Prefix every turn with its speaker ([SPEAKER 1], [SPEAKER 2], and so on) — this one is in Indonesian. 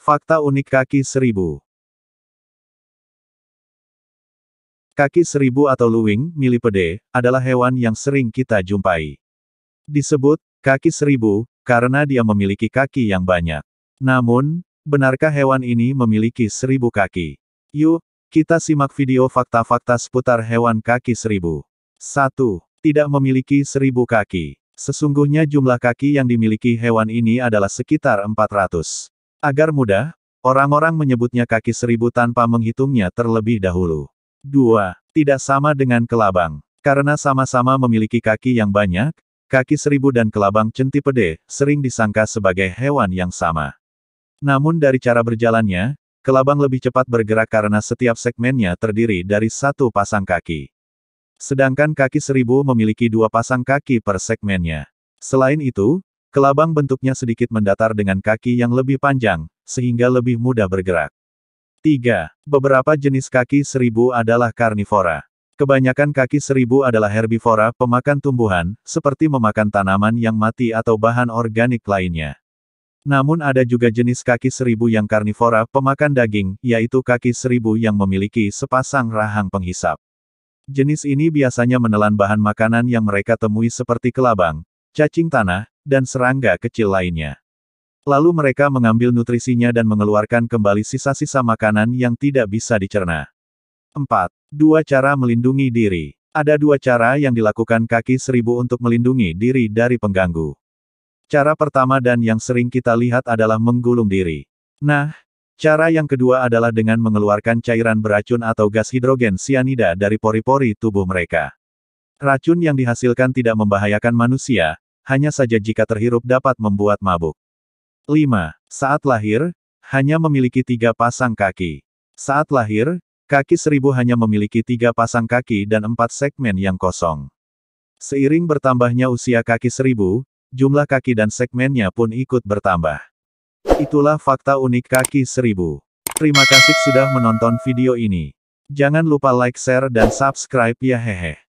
[SPEAKER 1] Fakta unik kaki seribu. Kaki seribu atau luwing, milipede, adalah hewan yang sering kita jumpai. Disebut, kaki seribu, karena dia memiliki kaki yang banyak. Namun, benarkah hewan ini memiliki seribu kaki? Yuk, kita simak video fakta-fakta seputar hewan kaki seribu. 1. Tidak memiliki seribu kaki. Sesungguhnya jumlah kaki yang dimiliki hewan ini adalah sekitar 400. Agar mudah, orang-orang menyebutnya kaki seribu tanpa menghitungnya terlebih dahulu. 2. Tidak sama dengan kelabang. Karena sama-sama memiliki kaki yang banyak, kaki seribu dan kelabang centipede sering disangka sebagai hewan yang sama. Namun dari cara berjalannya, kelabang lebih cepat bergerak karena setiap segmennya terdiri dari satu pasang kaki. Sedangkan kaki seribu memiliki dua pasang kaki per segmennya. Selain itu, Kelabang bentuknya sedikit mendatar dengan kaki yang lebih panjang, sehingga lebih mudah bergerak. 3. Beberapa jenis kaki seribu adalah karnivora. Kebanyakan kaki seribu adalah herbivora pemakan tumbuhan, seperti memakan tanaman yang mati atau bahan organik lainnya. Namun ada juga jenis kaki seribu yang karnivora pemakan daging, yaitu kaki seribu yang memiliki sepasang rahang penghisap. Jenis ini biasanya menelan bahan makanan yang mereka temui seperti kelabang, cacing tanah, dan serangga kecil lainnya. Lalu mereka mengambil nutrisinya dan mengeluarkan kembali sisa-sisa makanan yang tidak bisa dicerna. 4. Dua cara melindungi diri. Ada dua cara yang dilakukan kaki seribu untuk melindungi diri dari pengganggu. Cara pertama dan yang sering kita lihat adalah menggulung diri. Nah, cara yang kedua adalah dengan mengeluarkan cairan beracun atau gas hidrogen sianida dari pori-pori tubuh mereka. Racun yang dihasilkan tidak membahayakan manusia, hanya saja jika terhirup dapat membuat mabuk. 5. Saat lahir, hanya memiliki tiga pasang kaki. Saat lahir, kaki seribu hanya memiliki tiga pasang kaki dan empat segmen yang kosong. Seiring bertambahnya usia kaki seribu, jumlah kaki dan segmennya pun ikut bertambah. Itulah fakta unik kaki seribu. Terima kasih sudah menonton video ini. Jangan lupa like, share, dan subscribe ya hehe.